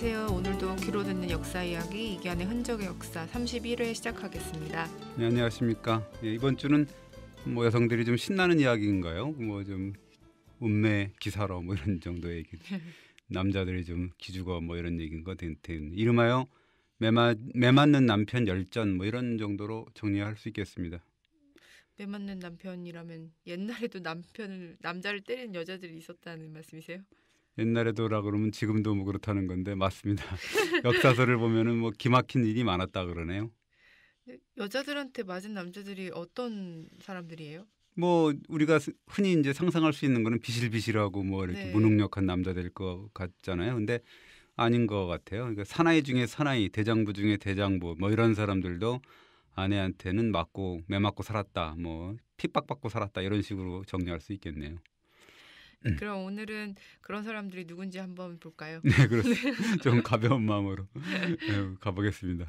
안녕하세요. 오늘도 귀로 듣는 역사 이야기 이기안의 흔적의 역사 31회 시작하겠습니다. 네, 안녕하십니까. 예, 이번 주는 뭐 여성들이 좀 신나는 이야기인가요? 뭐좀 운매 기사로 뭐 이런 정도의 얘기. 남자들이 좀 기죽어 뭐 이런 얘기인 거 된텐. 이름하여 매마, 매맞는 남편 열전 뭐 이런 정도로 정리할 수 있겠습니다. 매 맞는 남편이라면 옛날에도 남편을 남자를 때리는 여자들이 있었다는 말씀이세요? 옛날에도라 그러면 지금도 뭐 그렇다는 건데 맞습니다. 역사서를 보면은 뭐 기막힌 일이 많았다 그러네요. 네, 여자들한테 맞은 남자들이 어떤 사람들이에요? 뭐 우리가 흔히 이제 상상할 수 있는 거는 비실비실하고 뭐 이렇게 네. 무능력한 남자 될 것 같잖아요. 근데 아닌 것 같아요. 그러니까 사나이 중에 사나이, 대장부 중에 대장부 뭐 이런 사람들도 아내한테는 맞고 매 맞고 살았다, 뭐 핍박받고 살았다 이런 식으로 정리할 수 있겠네요. 음. 그럼 오늘은 그런 사람들이 누군지 한번 볼까요? 네, 그렇습니다. 네. 좀 가벼운 마음으로 네, 가보겠습니다.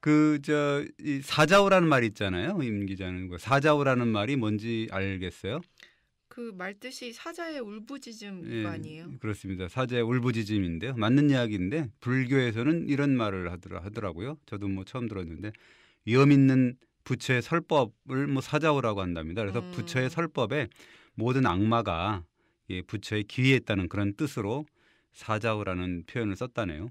그저 사자오라는 말 있잖아요. 임 기자는 그 사자오라는 말이 뭔지 알겠어요? 그 말 뜻이 사자의 울부짖음 예, 아니에요? 그렇습니다. 사자의 울부짖음인데요. 맞는 이야기인데 불교에서는 이런 말을 하더라 하더라고요. 저도 뭐 처음 들었는데 위험 있는 부처의 설법을 뭐 사자오라고 한답니다 그래서 음. 부처의 설법에 모든 악마가 예, 부처의 기회했다는 그런 뜻으로 사자오라는 표현을 썼다네요.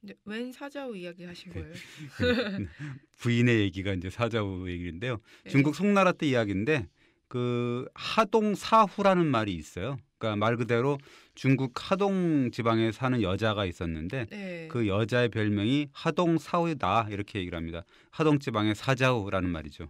네, 웬 사자우 이야기 하신 그 거예요? 부인의 얘기가 이제 사자우 얘기인데요. 네. 중국 송나라 때 이야기인데 그 하동 사후라는 말이 있어요. 그러니까 말 그대로 중국 하동 지방에 사는 여자가 있었는데 네. 그 여자의 별명이 하동 사우다 이렇게 얘기를 합니다. 하동 지방의 사자우라는 말이죠.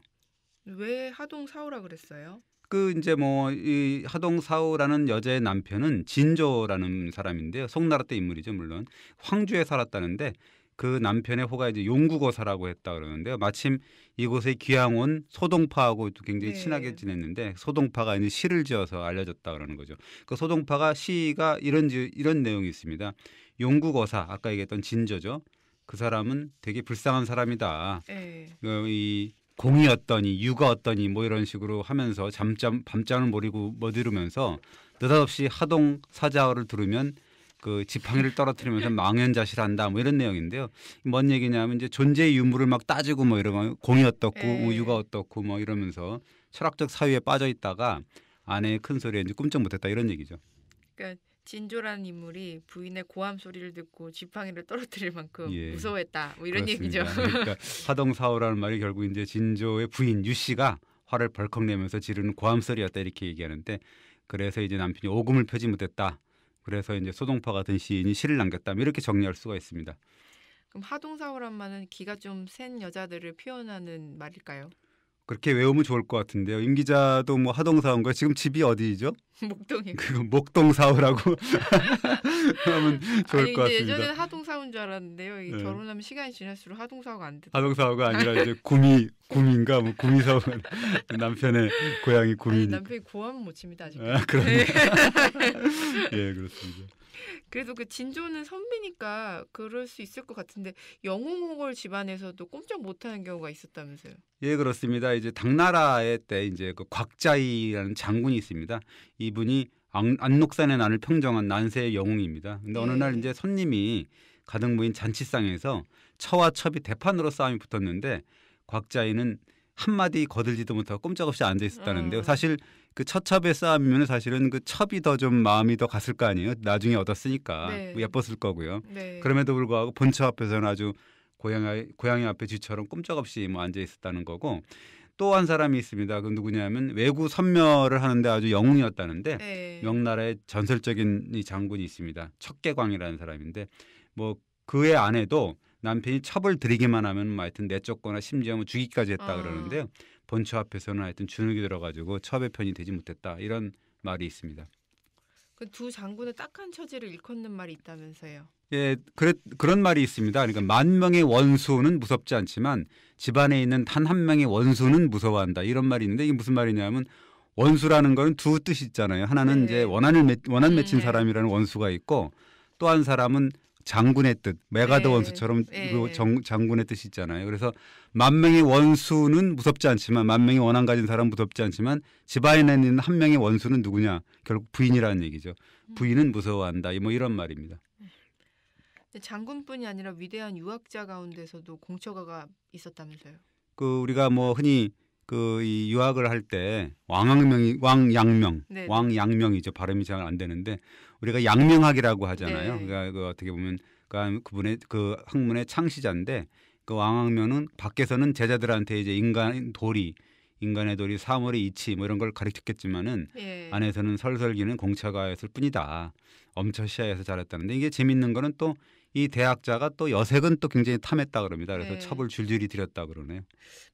왜 하동 사우라 그랬어요? 그 이제 뭐 이 하동 사우라는 여자의 남편은 진조라는 사람인데요. 송나라 때 인물이죠, 물론. 황주에 살았다는데 그 남편의 호가 이제 용구거사라고 했다 그러는데요. 마침 이곳에 귀향 온 소동파하고 또 굉장히 네. 친하게 지냈는데 소동파가 이제 시를 지어서 알려졌다 그러는 거죠. 그 소동파가 시가 이런 이런 내용이 있습니다. 용구거사 아까 얘기했던 진저죠. 그 사람은 되게 불쌍한 사람이다. 네. 어, 이 공이 어떠니 유가 어떠니 뭐 이런 식으로 하면서 잠잠 밤잠을 모리고 머디르면서 느닷없이 하동 사자어를 들으면 그 지팡이를 떨어뜨리면서 망연자실한다 뭐 이런 내용인데요. 뭔 얘기냐면 이제 존재의 유무를 막 따지고 뭐 이러면 공이 어떻고 에이. 뭐 우유가 예. 어떻고 뭐 이러면서 철학적 사유에 빠져 있다가 아내의 큰 소리에 이제 꿈쩍 못했다 이런 얘기죠. 그러니까 진조라는 인물이 부인의 고함 소리를 듣고 지팡이를 떨어뜨릴 만큼 예. 무서워했다 뭐 이런 그렇습니다. 얘기죠. 그러니까 화동사오라는 말이 결국 이제 진조의 부인 유 씨가 화를 벌컥 내면서 지르는 고함 소리였다 이렇게 얘기하는데 그래서 이제 남편이 오금을 펴지 못했다. 그래서 이제 소동파 가된 시인이 시를 남겼다 뭐 이렇게 정리할 수가 있습니다. 그럼 하동사오란 말은 기가 좀 센 여자들을 표현하는 말일까요? 그렇게 외우면 좋을 것 같은데요. 임 기자도 뭐 하동 사원가 지금 집이 어디죠? 목동이요. 그 목동 사우라고 하면 좋을 아니, 것 같습니다. 예전에 하동 사운 줄 알았는데요. 네. 결혼하면 시간이 지날수록 하동 사우가 안 돼. 하동 사우가 아니라 이제 구미 구미인가 뭐 구미 사우 남편의 고향이 구미. 남편이 고함 못 칩니다 아직. 아, 그렇네. 네. 예, 그렇습니다. 그래도 그 진조는 선비니까 그럴 수 있을 것 같은데 영웅호걸 집안에서도 꼼짝 못하는 경우가 있었다면서요? 예 그렇습니다. 이제 당나라의 때 이제 그 곽자이라는 장군이 있습니다. 이분이 안록산의 난을 평정한 난세의 영웅입니다. 근데 어느 날 예. 이제 손님이 가득 모인 잔치상에서 처와 첩이 대판으로 싸움이 붙었는데 곽자이는 한마디 거들지도 못하고 꼼짝없이 앉아 있었다는데요. 아. 사실 그첫첩에 싸움이면 사실은 그 첩이 더 좀 마음이 더 갔을 거 아니에요. 나중에 얻었으니까 네. 뭐 예뻤을 거고요. 네. 그럼에도 불구하고 본처 앞에서는 아주 고양이 고양이 앞에 쥐처럼 꼼짝없이 뭐 앉아 있었다는 거고 또 한 사람이 있습니다. 그 누구냐면 외구 선멸을 하는데 아주 영웅이었다는데 네. 명나라의 전설적인 이 장군이 있습니다. 척계광이라는 사람인데 뭐 그의 아내도 남편이 첩을 드리기만 하면 뭐 하여튼 내쫓거나 심지어 뭐 죽이기까지 했다 아. 그러는데요. 본처 앞에서는 하여튼 주눅이 들어가지고 첩의 편이 되지 못했다 이런 말이 있습니다. 그 두 장군의 딱한 처지를 일컫는 말이 있다면서요. 예, 그래, 그런 말이 있습니다. 그러니까 만 명의 원수는 무섭지 않지만 집안에 있는 단 한 명의 원수는 무서워한다. 이런 말이 있는데 이게 무슨 말이냐면 원수라는 거는 두 뜻이 있잖아요. 하나는 네. 이제 원한을 맺, 원한 맺힌 네. 사람이라는 원수가 있고 또 한 사람은 장군의 뜻, 메가드 네. 원수처럼 예, 그 예. 정, 장군의 뜻이 있잖아요. 그래서 만명의 원수는 무섭지 않지만 만명의 원한 가진 사람 무섭지 않지만 집안에 아. 있는 한 명의 원수는 누구냐? 결국 부인이라는 얘기죠. 음. 부인은 무서워한다. 뭐 이런 말입니다. 네. 장군뿐이 아니라 위대한 유학자 가운데서도 공처가가 있었다면서요. 그 우리가 뭐 흔히 그이 유학을 할 때 왕왕명이 왕양명, 네. 네. 왕양명이죠. 발음이 잘 안 되는데 우리가 양명학이라고 하잖아요. 네. 그러니까 그 어떻게 보면 그러니까 그분의 그 학문의 창시자인데 그 왕학면은 밖에서는 제자들한테 이제 인간 도리 인간의 도리 사물의 이치 뭐 이런 걸 가르쳤겠지만은 예. 안에서는 설설기는 공차가였을 뿐이다. 엄처시야에서 자랐다는데 이게 재밌는 거는 또 이 대학자가 또 여색은 또 굉장히 탐했다 그럽니다. 그래서 예. 첩을 줄줄이 들였다 그러네요.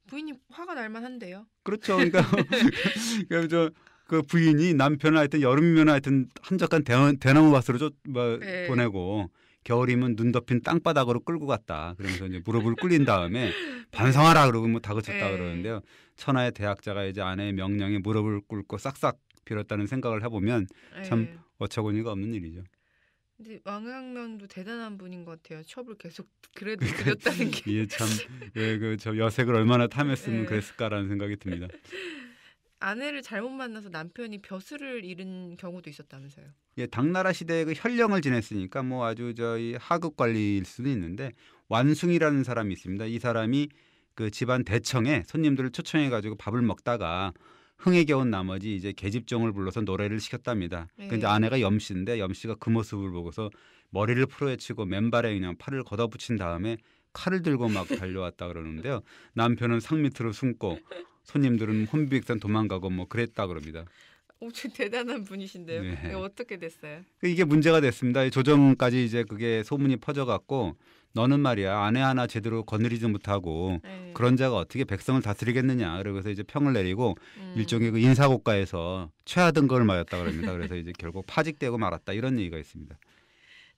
부인이 화가 날 만한데요. 그렇죠. 그러니까 그러니까 저그 부인이 남편을 하여튼 여름이면 하여튼 한적한 대나무, 밭으로 쫓, 뭐 네. 보내고 겨울이면 눈 덮인 땅바닥으로 끌고 갔다. 그러면서 이제 무릎을 꿇린 다음에 반성하라 그러고 뭐 다그쳤다 네. 그러는데요. 천하의 대학자가 이제 아내의 명령에 무릎을 꿇고 싹싹 빌었다는 생각을 해보면 네. 참 네. 어처구니가 없는 일이죠. 근데 왕양면도 대단한 분인 것 같아요. 첩을 계속 그래도 그 드렸다는 게. 이 참, 예, 그저 여색을 얼마나 탐했으면 네. 그랬을까라는 생각이 듭니다. 아내를 잘못 만나서 남편이 벼슬을 잃은 경우도 있었다면서요. 예, 당나라 시대에 그 현령을 지냈으니까 뭐 아주 저희 하급 관리일 수도 있는데 완숭이라는 사람이 있습니다. 이 사람이 그 집안 대청에 손님들을 초청해 가지고 밥을 먹다가 흥에 겨운 나머지 이제 계집종을 불러서 노래를 시켰답니다. 네. 근데 아내가 염씨인데 염씨가 그 모습을 보고서 머리를 풀어헤치고 맨발에 그냥 팔을 걷어붙인 다음에 칼을 들고 막 달려왔다 그러는데요. 남편은 상 밑으로 숨고 손님들은 혼비백산 도망가고 뭐 그랬다 그럽니다. 엄청 대단한 분이신데요. 네. 네 어떻게 됐어요? 그 이게 문제가 됐습니다. 조정까지 이제 그게 소문이 퍼져갖고 너는 말이야 아내 하나 제대로 거느리지 못하고 네. 그런 자가 어떻게 백성을 다스리겠느냐 그러고서 이제 평을 내리고 음. 일종의 그 인사고가에서 최하등급을 맞았다 그럽니다. 그래서 이제 결국 파직되고 말았다 이런 얘기가 있습니다.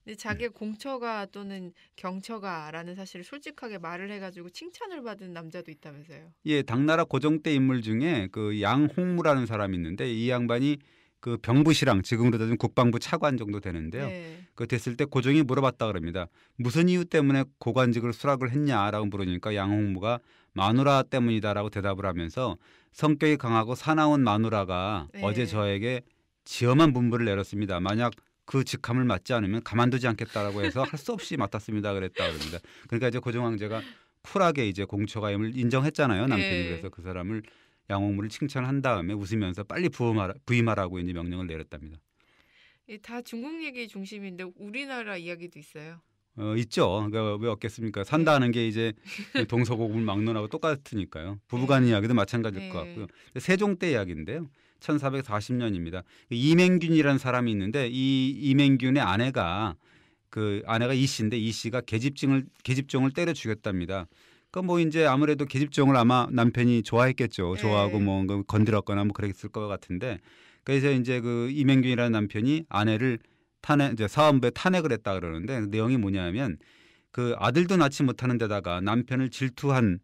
근데 네. 자기의 공처가 또는 경처가라는 사실을 솔직하게 말을 해가지고 칭찬을 받은 남자도 있다면서요. 예, 당나라 고종 때 인물 중에 그 양홍무라는 사람이 있는데 이 양반이 그 병부시랑 지금으로 따지면 국방부 차관 정도 되는데요. 네. 그 됐을 때 고종이 물어봤다 그럽니다. 무슨 이유 때문에 고관직을 수락을 했냐라고 물으니까 양홍무가 마누라 때문이다라고 대답을 하면서 성격이 강하고 사나운 마누라가 네. 어제 저에게 지엄한 분부를 내렸습니다. 만약 그 직함을 맡지 않으면 가만두지 않겠다라고 해서 할 수 없이 맡았습니다 그랬다 그럽니다. 그러니까 이제 고종 황제가 쿨하게 이제 공처가임을 인정했잖아요 남편이 네. 그래서 그 사람을 양옥무를 칭찬한 다음에 웃으면서 빨리 부임하라, 부임하라고 이제 명령을 내렸답니다. 예, 다 중국 얘기 중심인데 우리나라 이야기도 있어요. 어, 있죠. 그러니까 왜 없겠습니까? 산다는 게 이제 네. 동서고금을 막론하고 똑같으니까요. 부부간 네. 이야기도 마찬가지일 것 네. 같고요. 세종 때 이야기인데요. 1440년입니다. 그 이맹균이라는 사람이 있는데 이 이맹균의 아내가 그 아내가 이 씨인데 이 씨가 계집증을 계집종을 때려 죽였답니다. 그뭐 그러니까 이제 아무래도 계집종을 아마 남편이 좋아했겠죠. 네. 좋아하고 뭐 그 건드렸거나 뭐 그랬을 것 같은데 그래서 이제 그 이맹균이라는 남편이 아내를 탄핵 이제 사업부에 탄핵을 했다 그러는데 내용이 뭐냐면 그 아들도 낳지 못하는 데다가 남편을 질투한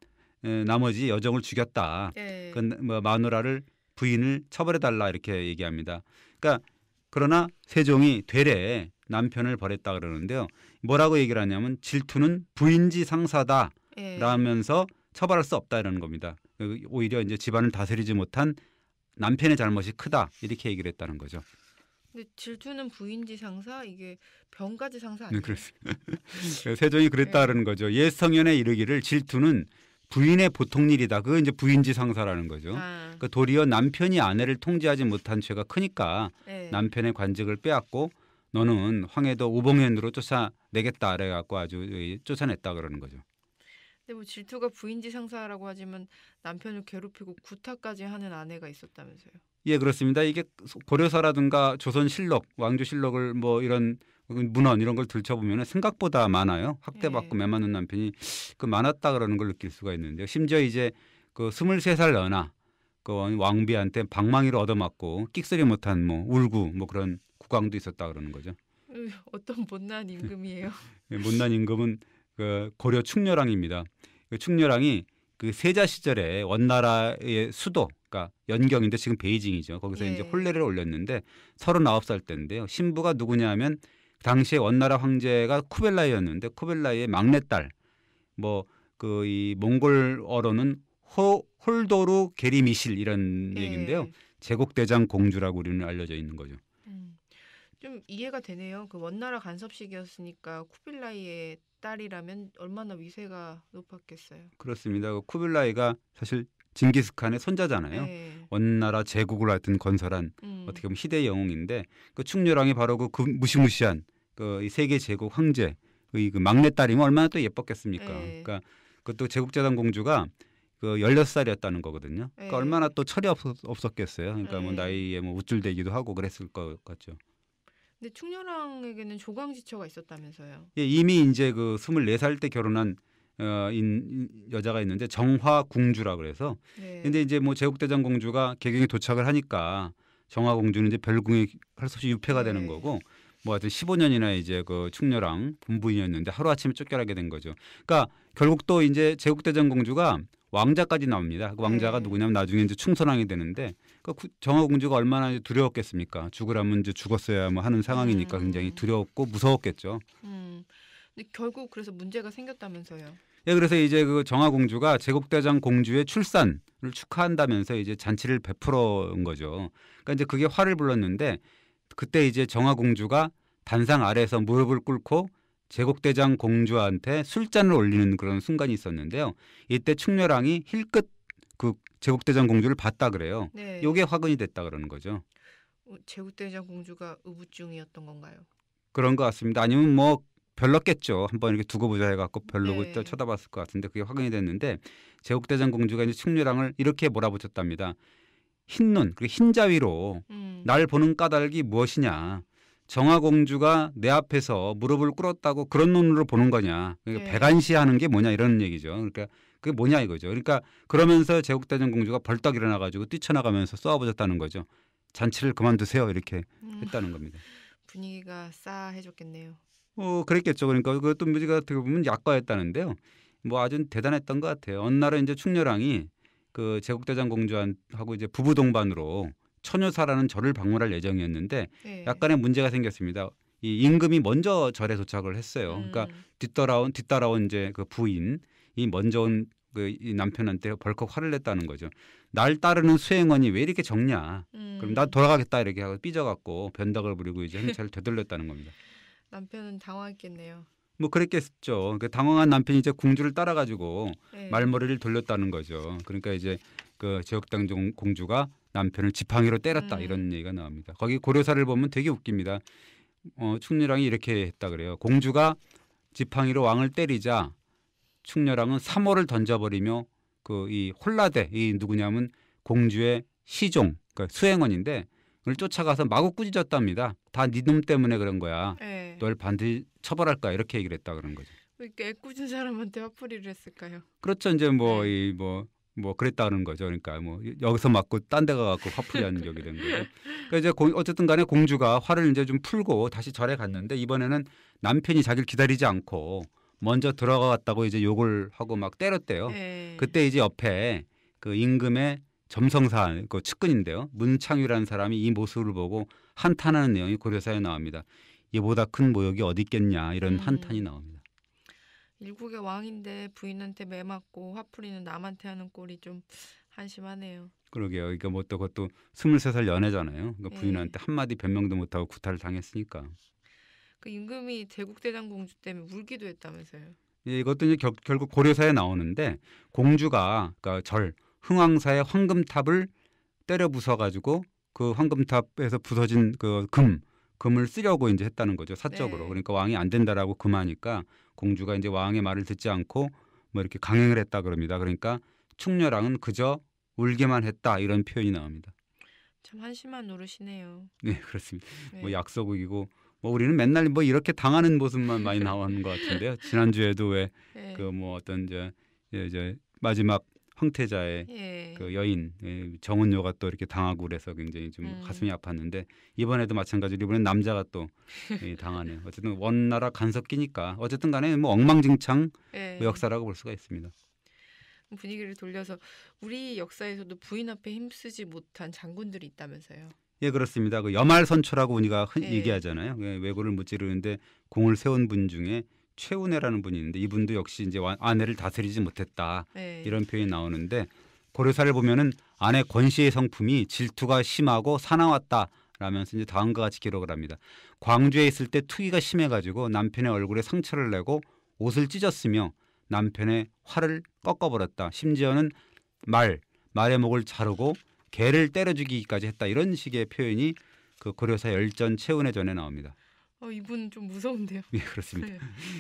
나머지 여정을 죽였다. 예. 그 뭐 마누라를 부인을 처벌해달라 이렇게 얘기합니다. 그러니까 그러나 세종이 되레 남편을 버렸다 그러는데요. 뭐라고 얘기를 하냐면 질투는 부인지 상사다 예. 라면서 처벌할 수 없다 이러는 겁니다. 그 오히려 이제 집안을 다스리지 못한 남편의 잘못이 크다 이렇게 얘기를 했다는 거죠. 근데 질투는 부인지 상사 이게 병까지 상사 네, 아니에요? 네, 그렇습니다. 세종이 그랬다는 예. 거죠. 옛 성현에 이르기를 질투는 부인의 보통 일이다. 그 이제 부인지 상사라는 거죠. 아. 그러니까 도리어 남편이 아내를 통제하지 못한 죄가 크니까 네. 남편의 관직을 빼앗고 너는 황해도 우봉현으로 쫓아내겠다 그래갖고 아주 쫓아냈다 그러는 거죠. 근데 뭐 질투가 부인지 상사라고 하지만 남편을 괴롭히고 구타까지 하는 아내가 있었다면서요. 예, 그렇습니다. 이게 고려사라든가 조선 실록, 왕조 실록을 뭐 이런 문헌 이런 걸 들춰보면 생각보다 많아요. 학대받고 예. 매맞는 남편이 그 많았다 그러는 걸 느낄 수가 있는데 심지어 이제 그2 3살 연하 그 왕비한테 방망이를 얻어맞고 끽소리 못한 뭐 울고 뭐 그런 국왕도 있었다 그러는 거죠. 어떤 못난 임금이에요? 예, 못난 임금은 그 고려 충렬왕입니다. 그 충렬왕이 그 세자 시절에 원나라의 수도 그러니까 연경인데 지금 베이징이죠. 거기서 예. 이제 혼례를 올렸는데 서른아홉 살 때인데요. 신부가 누구냐면 하 당시에 원나라 황제가 쿠벨라이였는데 쿠벨라이의 막내딸 뭐 그 이 몽골어로는 호 홀도루 게리미실 이런 예. 얘기인데요. 제국 대장 공주라고 우리는 알려져 있는 거죠. 음, 좀 이해가 되네요. 그 원나라 간섭식이었으니까 쿠빌라이의 딸이라면 얼마나 위세가 높았겠어요. 그렇습니다. 그 쿠빌라이가 사실 징기스칸의 손자잖아요. 네. 원나라 제국을 하여튼 건설한 음. 어떻게 보면 희대의 영웅인데 그 충렬왕이 바로 그, 그 무시무시한 그이 세계 제국 황제의 그 막내딸이면 얼마나 또 예뻤겠습니까? 네. 그러니까 그것도 제국재단 공주가 그 열여섯 살이었다는 거거든요. 그러니까 네. 얼마나 또 철이 없, 었 없었겠어요. 그러니까 뭐 네. 뭐 나이에 뭐 우쭐대기도 하고 그랬을 것 같죠. 근데 충렬왕에게는 조광지처가 있었다면서요? 예, 이미 이제 그 스물네 살 때 결혼한 어, 인, 여자가 있는데 정화공주라 그래서 네. 근데 이제 뭐 제국대장 공주가 개경에 도착을 하니까 정화공주는 이제 별궁에 할 소식 유폐가 되는 네. 거고 뭐 하여튼 15년이나 이제 그 충녀랑 본부인이었는데 하루아침에 쫓겨나게 된 거죠. 그러니까 결국 또 이제 제국대전 공주가 왕자까지 나옵니다. 그 왕자가 네. 누구냐면 나중에 이제 충선왕이 되는데 그 정화 공주가 얼마나 두려웠겠습니까? 죽으라면 이제 죽었어야 뭐 하는 상황이니까 음. 굉장히 두려웠고 무서웠겠죠. 음. 근데 결국 그래서 문제가 생겼다면서요. 예, 그래서 이제 그 정화 공주가 제국대장 공주의 출산을 축하한다면서 이제 잔치를 베풀어 온 거죠. 그러니까 이제 그게 화를 불렀는데 그때 이제 정화공주가 단상 아래에서 무릎을 꿇고 제국대장 공주한테 술잔을 올리는 그런 순간이 있었는데요. 이때 충렬왕이 힐끗 그 제국대장 공주를 봤다 그래요. 네. 요게 화근이 됐다 그러는 거죠. 어, 제국대장 공주가 의부증이었던 건가요? 그런 것 같습니다. 아니면 뭐별렀겠죠 한번 이렇게 두고 보자 해갖고 별로고 네. 쳐다봤을 것 같은데 그게 확인이 됐는데 제국대장 공주가 이제 충렬왕을 이렇게 몰아붙였답니다. 흰눈 그리고 흰자 위로 음. 날 보는 까닭이 무엇이냐 정화공주가 내 앞에서 무릎을 꿇었다고 그런 눈으로 보는 거냐 그러니까 예. 배관시하는게 뭐냐 이런 얘기죠 그러니까 그게 뭐냐 이거죠 그러니까 그러면서 제국대전 공주가 벌떡 일어나 가지고 뛰쳐나가면서 쏘아보셨다는 거죠 잔치를 그만두세요 이렇게 음. 했다는 겁니다 분위기가 싸해졌겠네요 어 그랬겠죠 그러니까 그것도 무지가 어떻게 보면 약과였다는데요 뭐 아주 대단했던 것 같아요 어느 날은 이제 충렬왕이 그 제국대장 공주하고 이제 부부 동반으로 처녀사라는 절을 방문할 예정이었는데 네. 약간의 문제가 생겼습니다. 이 임금이 먼저 절에 도착을 했어요. 음. 그러니까 뒤따라온 뒤따라온 이제 그 부인이 먼저 온그이 남편한테 벌컥 화를 냈다는 거죠. 날 따르는 수행원이 왜 이렇게 적냐? 음. 그럼 나 음. 돌아가겠다 이렇게 하고 삐져갖고 변덕을 부리고 이제 행차를 되돌렸다는 겁니다. 남편은 당황했겠네요. 뭐 그랬겠죠. 그 당황한 남편이 이제 공주를 따라가지고 네. 말머리를 돌렸다는 거죠. 그러니까 이제 그 제역당 공주가 남편을 지팡이로 때렸다 음. 이런 얘기가 나옵니다. 거기 고려사를 보면 되게 웃깁니다. 어, 충렬왕이 이렇게 했다 그래요. 공주가 지팡이로 왕을 때리자 충렬왕은 사모를 던져버리며 그 이 홀라대 이 누구냐면 공주의 시종 그러니까 수행원인데 을 쫓아가서 마구 꾸짖었답니다. 다 니놈 네 때문에 그런 거야. 네. 널 반드시 처벌할 거야. 이렇게 얘기를 했다 그런 거죠. 왜 이렇게 애꿎은 사람한테 화풀이를 했을까요? 그렇죠. 이제 뭐 이 뭐뭐 네. 뭐, 뭐 그랬다는 거죠. 그러니까 뭐 여기서 맞고 딴 데 가 갖고 화풀이하는 격이 된 거죠. 그러니까 이제 고, 어쨌든 간에 공주가 화를 이제 좀 풀고 다시 절에 갔는데 이번에는 남편이 자기를 기다리지 않고 먼저 들어갔다고 가 이제 욕을 하고 막 때렸대요. 네. 그때 이제 옆에 그 임금의 점성사 그 측근인데요. 문창유라는 사람이 이 모습을 보고 한탄하는 내용이 고려사에 나옵니다. 이보다 큰 모욕이 어디 있겠냐 이런 음. 한탄이 나옵니다. 일국의 왕인데 부인한테 매 맞고 화풀이는 남한테 하는 꼴이 좀 한심하네요. 그러게요. 그러뭐또 그것도 스물세 살 연애잖아요. 그 부인한테 한마디 변명도 못하고 구타를 당했으니까. 그 임금이 대국대장 공주 때문에 울기도 했다면서요. 예, 이것도 이제 겨, 결국 고려사에 나오는데 공주가 그러니까 절 흥왕사의 황금탑을 때려 부숴가지고 그 황금탑에서 부서진 그 금, 금을 쓰려고 이제 했다는 거죠. 사적으로. 네. 그러니까 왕이 안 된다라고 금하니까 공주가 이제 왕의 말을 듣지 않고 뭐 이렇게 강행을 했다 그럽니다. 그러니까 충녀랑은 그저 울기만 했다 이런 표현이 나옵니다. 참 한심한 노릇이네요. 네, 그렇습니다. 네. 뭐 약소국이고 뭐 우리는 맨날 뭐 이렇게 당하는 모습만 많이 나오는 것 같은데요. 지난주에도 왜 그뭐 네. 그 뭐 어떤 이제 예, 이제 마지막 황태자의 예. 그 여인 예, 정은요가 또 이렇게 당하고 그래서 굉장히 좀 음. 가슴이 아팠는데 이번에도 마찬가지로 이번엔 남자가 또 예, 당하네요. 어쨌든 원나라 간섭기니까 어쨌든 간에 뭐 엉망진창 예. 뭐 역사라고 볼 수가 있습니다. 뭐 분위기를 돌려서 우리 역사에서도 부인 앞에 힘쓰지 못한 장군들이 있다면서요. 예, 그렇습니다. 그여말선초라고 우리가 흔 예. 얘기하잖아요. 예, 왜고를 무찌르는데 공을 세운 분 중에 최운혜라는 분이 있는데 이분도 역시 이제 아내를 다스리지 못했다 네. 이런 표현이 나오는데 고려사를 보면은 아내 권씨의 성품이 질투가 심하고 사나웠다. 라면서 이제 다음과 같이 기록을 합니다. 광주에 있을 때 투기가 심해가지고 남편의 얼굴에 상처를 내고 옷을 찢었으며 남편의 활을 꺾어버렸다. 심지어는 말, 말의 목을 자르고 개를 때려 죽이기까지 했다. 이런 식의 표현이 그 고려사 열전 최운의 전에 나옵니다. 어, 이분 좀 무서운데요. 예, 그렇습니다. 네.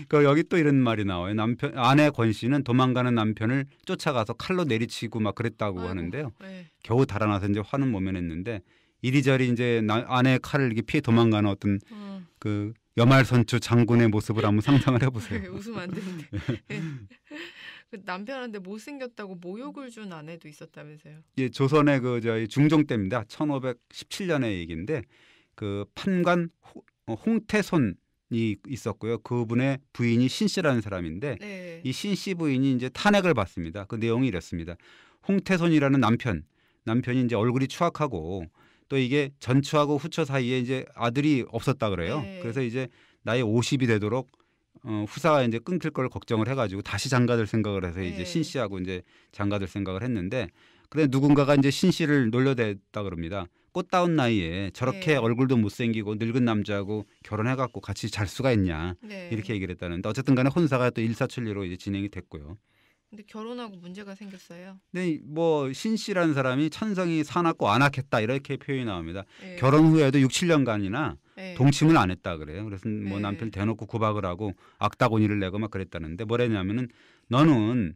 그 여기 또 이런 말이 나와요. 남편 아내 권 씨는 도망가는 남편을 쫓아가서 칼로 내리치고 막 그랬다고 아이고, 하는데요. 네. 겨우 달아나서 이제 화는 모면했는데 이리저리 이제 나, 아내의 칼을 이렇게 피해 도망가는 어떤 어. 그 여말선추 장군의 모습을 한번 상상을 해보세요. 네, 웃으면 안 되는데. 예. 네. 그 남편한테 못생겼다고 모욕을 준 아내도 있었다면서요. 예, 조선의 그 저희 중종 때입니다. 1517년의 얘기인데 그 판관 호, 어, 홍태손 이 있었고요. 그분의 부인이 신 씨라는 사람인데 네. 이신 씨 부인이 이제 탄핵을 받습니다. 그 내용이 이렇습니다. 홍태손이라는 남편, 남편이 이제 얼굴이 추악하고 또 이게 전처하고 후처 사이에 이제 아들이 없었다 그래요. 네. 그래서 이제 나이 50이 되도록 어, 후사가 이제 끊길 걸 걱정을 해가지고 다시 장가들 생각을 해서 이제 네. 신 씨하고 이제 장가들 생각을 했는데 그데 누군가가 이제 신 씨를 놀려댔다 그럽니다. 꽃다운 나이에 저렇게 네. 얼굴도 못생기고 늙은 남자하고 결혼해갖고 같이 잘 수가 있냐 네. 이렇게 얘기를 했다는데 어쨌든 간에 혼사가 또 일사천리로 이제 진행이 됐고요. 근데 결혼하고 문제가 생겼어요. 네, 뭐신 씨라는 사람이 천성이 사납고 안악했다 이렇게 표현이 나옵니다. 네. 결혼 후에도 6, 7년간이나 네. 동침을 안 했다 그래요. 그래서 뭐 네. 남편 대놓고 구박을 하고 악다고니를 내고 막 그랬다는데 뭐랬냐면은 너는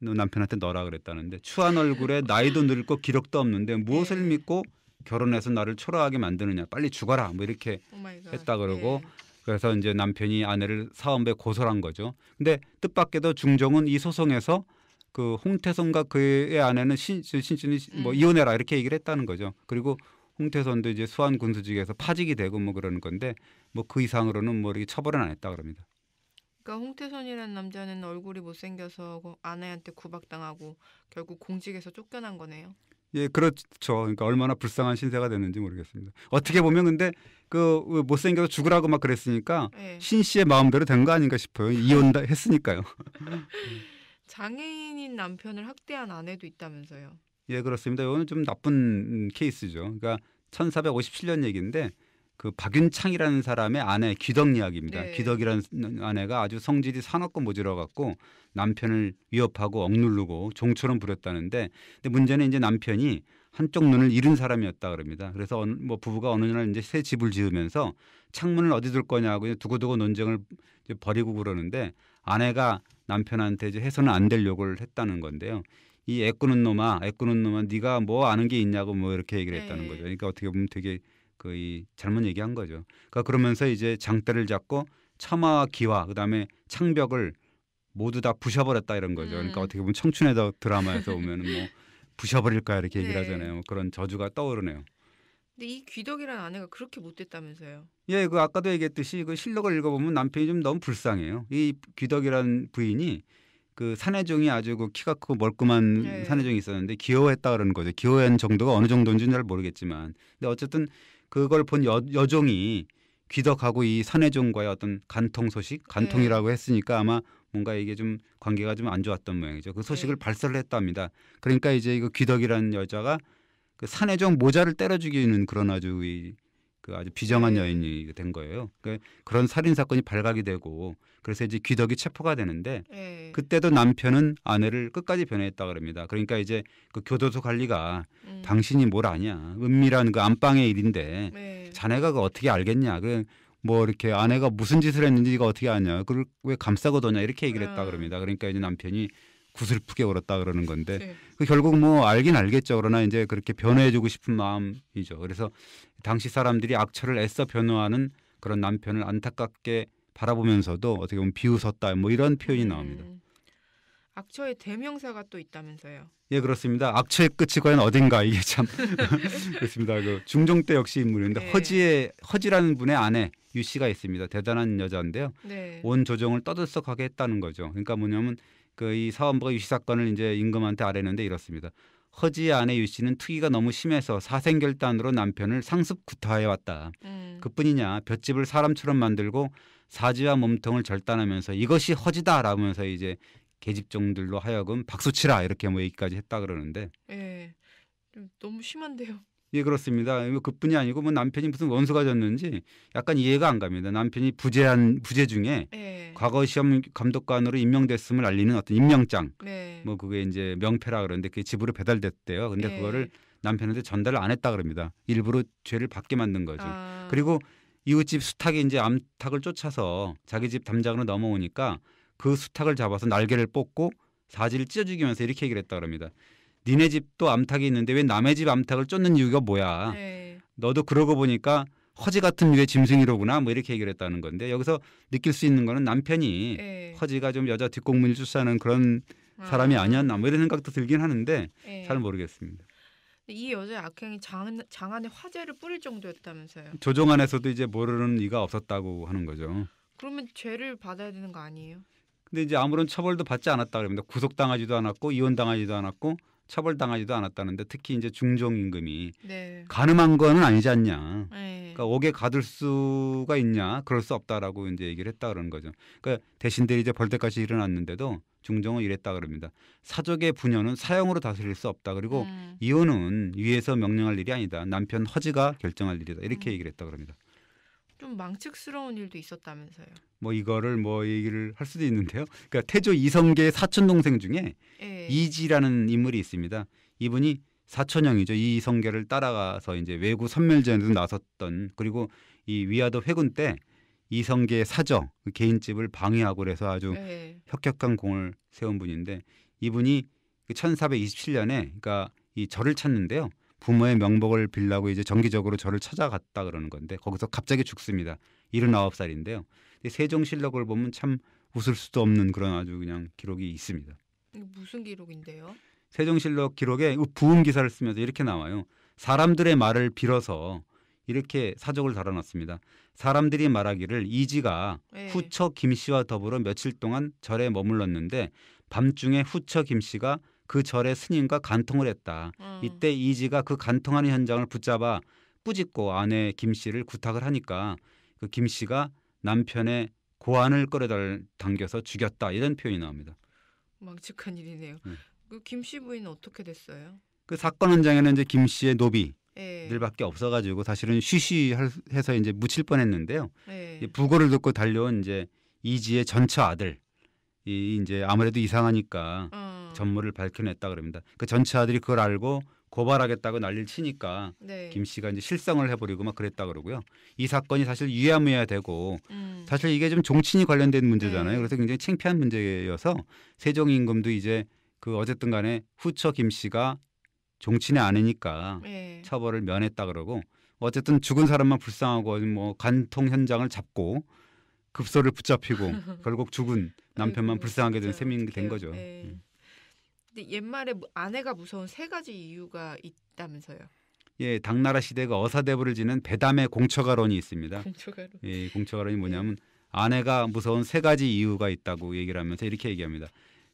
너 남편한테 너라 그랬다는데 추한 얼굴에 나이도 늙고 기력도 없는데 무엇을 네. 믿고 결혼해서 나를 초라하게 만드느냐 빨리 죽어라 뭐 이렇게 oh 했다 그러고 네. 그래서 이제 남편이 아내를 사업에 고소한 거죠. 근데 뜻밖에도 중종은 이 소송에서 그 홍태선과 그의 아내는 신, 신신이 뭐 음. 이혼해라 이렇게 얘기를 했다는 거죠. 그리고 홍태선도 이제 수한 군수직에서 파직이 되고 뭐 그러는 건데 뭐 그 이상으로는 뭐 이렇게 처벌은 안 했다 그럽니다. 그러니까 홍태선이라는 남자는 얼굴이 못생겨서 아내한테 구박당하고 결국 공직에서 쫓겨난 거네요. 예, 그렇죠. 그러니까 얼마나 불쌍한 신세가 됐는지 모르겠습니다. 어떻게 보면 근데 그, 그 못생겨서 죽으라고 막 그랬으니까 네. 신 씨의 마음대로 된 거 아닌가 싶어요. 이혼 다 했으니까요. 장애인인 남편을 학대한 아내도 있다면서요. 예, 그렇습니다. 이거는 좀 나쁜 케이스죠. 그러니까 1457년 얘기인데 그 박윤창이라는 사람의 아내 기덕 이야기입니다. 네. 기덕이라는 아내가 아주 성질이 사업고 모질어 갖고 남편을 위협하고 억누르고 종처럼 부렸다는데 근데 문제는 이제 남편이 한쪽 눈을 잃은 사람이었다 그럽니다. 그래서 뭐 부부가 어느 날 이제 새 집을 지으면서 창문을 어디 둘 거냐고 두고두고 논쟁을 이제 벌이고 그러는데 아내가 남편한테 이제 해서는 안 될 욕을 했다는 건데요. 이 애꾸는 놈아, 애꾸는 놈아, 네가 뭐 아는 게 있냐고 뭐 이렇게 얘기를 했다는 네. 거죠. 그러니까 어떻게 보면 되게 거의 잘못 얘기한 거죠. 그러니까 그러면서 이제 장대를 잡고 처마 기와 그다음에 창벽을 모두 다 부셔버렸다 이런 거죠. 그러니까 음. 어떻게 보면 청춘의 드라마에서 보면 은뭐 부셔버릴까 이렇게 얘기를 네. 하잖아요. 뭐 그런 저주가 떠오르네요. 근데 이 귀덕이란 아내가 그렇게 못됐다면서요? 예, 그 아까도 얘기했듯이 그 실록을 읽어보면 남편이 좀 너무 불쌍해요. 이 귀덕이란 부인이 그 사내종이 아주 그 키가 크고 멀끔한 네. 사내종이 있었는데 기여했다 그러는 거죠. 기여워한 정도가 어느 정도인지는 잘 모르겠지만, 근데 어쨌든 그걸 본 여, 여종이 귀덕하고 이 산해종과의 어떤 간통 소식, 네. 간통이라고 네. 했으니까 아마 뭔가 이게 좀 관계가 좀 안 좋았던 모양이죠. 그 소식을 네. 발설을 했답니다. 그러니까 이제 이거 그 귀덕이라는 여자가 그 산해종 모자를 때려 죽이는 그런 아주 이그 아주 비정한 네. 여인이 된 거예요. 그러니까 그런 살인 사건이 발각이 되고 그래서 이제 귀덕이 체포가 되는데 에 예. 그때도 남편은 아내를 끝까지 변호했다 그럽니다. 그러니까 이제 그 교도소 관리가 음. 당신이 뭘 아냐 은밀한 그 안방의 일인데 에 네. 자네가 그 어떻게 알겠냐 그 뭐 이렇게 아내가 무슨 짓을 했는지 가 어떻게 아냐 그걸 왜 감싸고 도냐 이렇게 얘기를 했다 음. 그럽니다. 그러니까 이제 남편이 구슬프게 울었다 그러는 건데 네. 그 결국 뭐 알긴 알겠죠. 그러나 이제 그렇게 변호해주고 싶은 마음이죠. 그래서 당시 사람들이 악처를 애써 변호하는 그런 남편을 안타깝게 바라보면서도 어떻게 보면 비웃었다 뭐 이런 표현이 네. 나옵니다. 음. 악처의 대명사가 또 있다면서요? 예 그렇습니다. 악처의 끝이 과연 어딘가 이게 참 그렇습니다. 그 중종 때 역시 인물인데 네. 허지의 허지라는 분의 아내 유 씨가 있습니다. 대단한 여자인데요. 네. 온 조정을 떠들썩하게 했다는 거죠. 그러니까 뭐냐면 그이 사헌부가 유씨 사건을 이제 임금한테 아뢰는데 이렇습니다. 허지 아내 유씨는 투기가 너무 심해서 사생결단으로 남편을 상습 구타해 왔다. 음. 그뿐이냐 볏집을 사람처럼 만들고 사지와 몸통을 절단하면서 이것이 허지다라면서 이제 계집종들로 하여금 박수치라 이렇게 뭐 얘기까지 했다 그러는데. 예. 네. 너무 심한데요. 예, 그렇습니다. 그뿐이 아니고 뭐 남편이 무슨 원수가 졌는지 약간 이해가 안 갑니다. 남편이 부재한 부재 중에 네. 과거 시험 감독관으로 임명됐음을 알리는 어떤 임명장. 네. 뭐 그게 이제 명패라 그러는데 그게 집으로 배달됐대요. 근데 네. 그거를 남편한테 전달을 안 했다 그럽니다. 일부러 죄를 받게 만든 거죠. 아. 그리고 이웃집 수탉이 이제 암탉을 쫓아서 자기 집 담장으로 넘어오니까 그 수탉을 잡아서 날개를 뽑고 사지를 찢어 죽이면서 이렇게 얘기를 했다 그럽니다. 니네 집도 암탉이 있는데 왜 남의 집 암탉을 쫓는 이유가 뭐야? 네. 너도 그러고 보니까 허지 같은 류의 짐승이로구나 뭐 이렇게 얘기를 했다는 건데 여기서 느낄 수 있는 거는 남편이 네. 허지가 좀 여자 뒷공문을 출산는 그런 아. 사람이 아니었나 뭐 이런 생각도 들긴 하는데 네. 잘 모르겠습니다. 이 여자의 악행이 장, 장안에 화제를 뿌릴 정도였다면서요. 조정안에서도 이제 모르는 이가 없었다고 하는 거죠. 그러면 죄를 받아야 되는 거 아니에요? 근데 이제 아무런 처벌도 받지 않았다 그럽니다. 구속당하지도 않았고 이혼당하지도 않았고 처벌당하지도 않았다는데 특히 이제 중종임금이 네. 가늠한 거는 아니지 않냐. 네. 그러니까 옥에 가둘 수가 있냐. 그럴 수 없다라고 이제 얘기를 했다 그러는 거죠. 그러니까 대신들이 이제 벌떼까지 일어났는데도 중종은 이랬다 그럽니다. 사족의 부녀는 사형으로 다스릴 수 없다. 그리고 음. 이혼은 위에서 명령할 일이 아니다. 남편 허지가 결정할 일이다. 이렇게 음. 얘기를 했다 그럽니다. 좀 망측스러운 일도 있었다면서요. 뭐 이거를 뭐 얘기를 할 수도 있는데요. 그러니까 태조 이성계 의 사촌 동생 중에 예. 이지라는 인물이 있습니다. 이분이 사촌형이죠. 이성계를 따라가서 이제 외구 선멸전에도 나섰던 그리고 이 위아더 회군 때 이성계의 사저 그 개인집을 방해하고 그래서 아주 예. 혁혁한 공을 세운 분인데 이분이 1427년에 그 그러니까 이 절을 찾는데요. 부모의 명복을 빌라고 이제 정기적으로 저를 찾아갔다 그러는 건데 거기서 갑자기 죽습니다. 79살인데요. 세종실록을 보면 참 웃을 수도 없는 그런 아주 그냥 기록이 있습니다. 무슨 기록인데요? 세종실록 기록에 부흥 기사를 쓰면서 이렇게 나와요. 사람들의 말을 빌어서 이렇게 사족을 달아놨습니다. 사람들이 말하기를 이지가 네. 후처 김 씨와 더불어 며칠 동안 절에 머물렀는데 밤중에 후처 김 씨가 그 절의 스님과 간통을 했다. 음. 이때 이지가 그 간통하는 현장을 붙잡아 뿌짖고 아내 김 씨를 구탁을 하니까 그 김 씨가 남편의 고안을 끌어당겨서 죽였다 이런 표현이 나옵니다. 망측한 일이네요. 네. 그김 씨 부인은 어떻게 됐어요? 그 사건 현장에는 이제 김 씨의 노비 예. 들밖에 없어가지고 사실은 쉬쉬해서 이제 묻힐 뻔했는데요. 예. 이 부고를 듣고 달려온 이제 이지의 전처 아들 이 이제 아무래도 이상하니까 음. 전무를 밝혀냈다 그럽니다. 그 전체 아들이 그걸 알고 고발하겠다고 난리를 치니까 네. 김 씨가 이제 실성을 해버리고 막 그랬다 그러고요. 이 사건이 사실 유야무야되고 음. 사실 이게 좀 종친이 관련된 문제잖아요. 네. 그래서 굉장히 창피한 문제여서 세종 임금도 이제 그 어쨌든간에 후처 김 씨가 종친이 아니니까 네. 처벌을 면했다 그러고 어쨌든 죽은 사람만 불쌍하고 뭐 간통 현장을 잡고 급소를 붙잡히고 결국 죽은 남편만 음, 불쌍하게 된 그렇죠. 셈이 된 거죠. 네. 음. 근데 옛말에 아내가 무서운 세 가지 이유가 있다면서요. 예, 당나라 시대가 어사대부를 지낸 배담의 공처가론이 있습니다. 공처가론. 예, 공처가론이 뭐냐면 네. 아내가 무서운 세 가지 이유가 있다고 얘기를 하면서 이렇게 얘기합니다.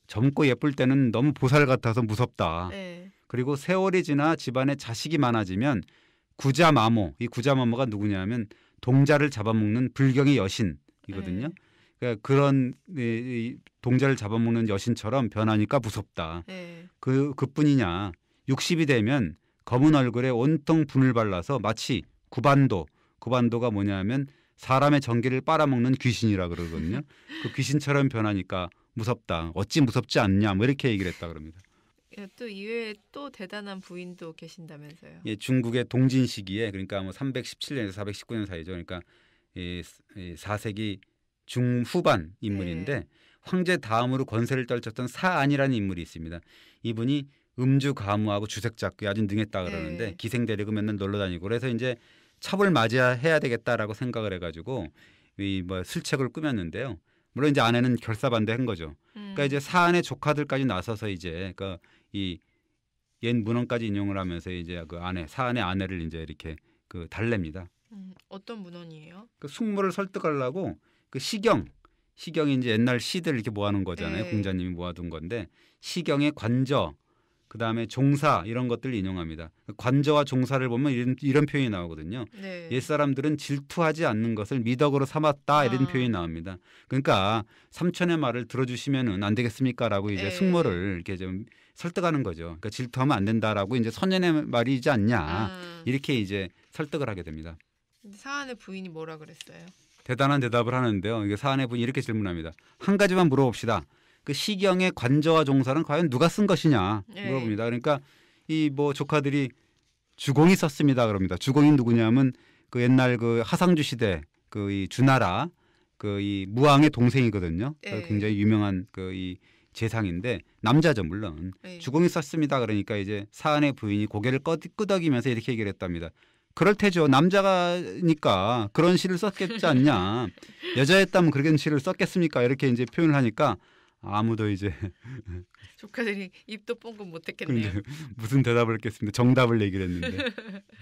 젊고 예쁠 때는 너무 보살 같아서 무섭다. 네. 그리고 세월이 지나 집안에 자식이 많아지면 구자마모, 이 구자마모가 누구냐면 하 동자를 잡아먹는 불경의 여신이거든요. 네. 그러니까 그런 이, 동자를 잡아먹는 여신처럼 변하니까 무섭다. 네. 그 그뿐이냐. 60이 되면 검은 얼굴에 온통 분을 발라서 마치 구반도 구반도가 뭐냐면 하 사람의 전기를 빨아먹는 귀신이라 그러거든요. 그 귀신처럼 변하니까 무섭다. 어찌 무섭지 않냐. 뭐 이렇게 얘기를 했다 그럽니다. 예, 또 이외에 또 대단한 부인도 계신다면서요. 예, 중국의 동진 시기에 그러니까 뭐 317년에서 419년 사이죠. 그러니까 이, 이 4세기 중후반 인물인데 네. 황제 다음으로 권세를 떨쳤던 사안이라는 인물이 있습니다. 이분이 음주 가무하고 주색 잡기 아주 능했다 그러는데 네. 기생 데리고 맨날 놀러 다니고 그래서 이제 첩을 맞이해야 되겠다라고 생각을 해가지고 이뭐 술책을 꾸몄는데요. 물론 이제 아내는 결사반대한 거죠. 그러니까 음. 그러니까 이제 사안의 조카들까지 나서서 이제 그까이옛 문헌까지 인용을 하면서 이제 그 아내 사안의 아내를 이제 이렇게 그 달랩니다. 음, 어떤 문헌이에요? 그 숙모를 설득하려고 그 시경 시경이 이제 옛날 시들 이렇게 모아놓은 거잖아요. 네. 공자님이 모아둔 건데 시경의 관저 그 다음에 종사 이런 것들을 인용합니다. 관저와 종사를 보면 이런, 이런 표현이 나오거든요. 네. 옛 사람들은 질투하지 않는 것을 미덕으로 삼았다 이런 아. 표현이 나옵니다. 그러니까 삼촌의 말을 들어주시면은 안 되겠습니까라고 이제 네. 숙모를 이렇게 좀 설득하는 거죠. 그러니까 질투하면 안 된다라고 이제 선연의 말이지 않냐 아. 이렇게 이제 설득을 하게 됩니다. 사안의 부인이 뭐라 그랬어요? 대단한 대답을 하는데요. 이게 사안의 분이 이렇게 질문합니다. 한 가지만 물어봅시다. 그 시경의 관저와 종사는 과연 누가 쓴 것이냐 네. 물어봅니다. 그러니까 이 뭐 조카들이 주공이 썼습니다. 그럽니다. 주공이 누구냐면 그 옛날 그 하상주 시대 그 이 주나라 그 이 무왕의 동생이거든요. 네. 굉장히 유명한 그이 재상인데 남자죠 물론 네. 주공이 썼습니다. 그러니까 이제 사안의 부인이 고개를 끄덕이면서 이렇게 얘기를 했답니다. 그럴 테죠. 남자니까 가 그런 시를 썼겠지 않냐. 여자였다면 그런 시를 썼겠습니까? 이렇게 이제 표현을 하니까 아무도 이제 조카들이 입도 뻥긋 못했겠네요. 그러니까 무슨 대답을 했겠습니까? 정답을 얘기를 했는데.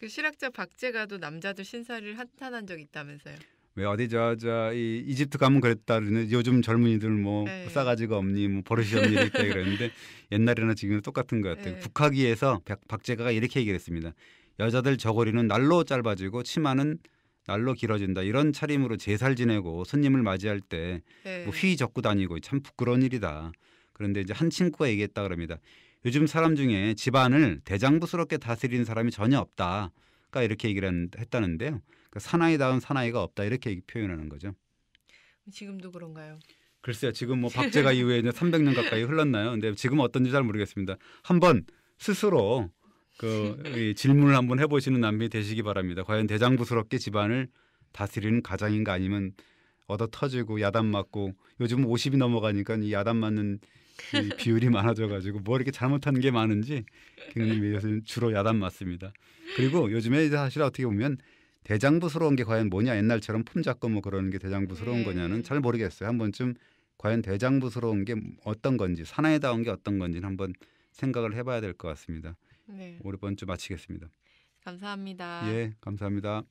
그 실학자 박제가도 남자들 신사를 한탄한 적 있다면서요. 왜 어디 저저 이집트 가면 그랬다 그러는 요즘 젊은이들 뭐에 네. 싸가지가 없니 뭐 버릇이 없니 이랬다 그랬는데 옛날이나 지금은 똑같은 것 같아요. 네. 북학위에서 박, 박제가가 이렇게 얘기를 했습니다. 여자들 저고리는 날로 짧아지고 치마는 날로 길어진다 이런 차림으로 제살 지내고 손님을 맞이할 때휘 네. 뭐 젓고 다니고 참 부끄러운 일이다. 그런데 이제 한 친구가 얘기했다 그럽니다. 요즘 사람 중에 집안을 대장부스럽게 다스리는 사람이 전혀 없다. 그러니까 이렇게 얘기를 했다는데요. 그러니까 사나이다운 사나이가 없다 이렇게 표현하는 거죠. 지금도 그런가요? 글쎄요. 지금 뭐 박제가 이후에 이제 300년 가까이 흘렀나요? 근데 지금 어떤지 잘 모르겠습니다. 한번 스스로 그 질문을 한번 해보시는 남편 되시기 바랍니다. 과연 대장부스럽게 집안을 다스리는 가장인가 아니면 얻어 터지고 야단 맞고 요즘 50이 넘어가니까 이 야단 맞는 이 비율이 많아져가지고 뭐 이렇게 잘못한 게 많은지 굉장히 요즘 주로 야단 맞습니다. 그리고 요즘에 사실 어떻게 보면 대장부스러운 게 과연 뭐냐 옛날처럼 품 잡고 뭐 그러는 게 대장부스러운 네. 거냐는 잘 모르겠어요. 한 번쯤 과연 대장부스러운 게 어떤 건지 사나이다운 게 어떤 건지 한번 생각을 해봐야 될 것 같습니다. 네. 오늘 번주 마치겠습니다. 감사합니다. 예, 감사합니다.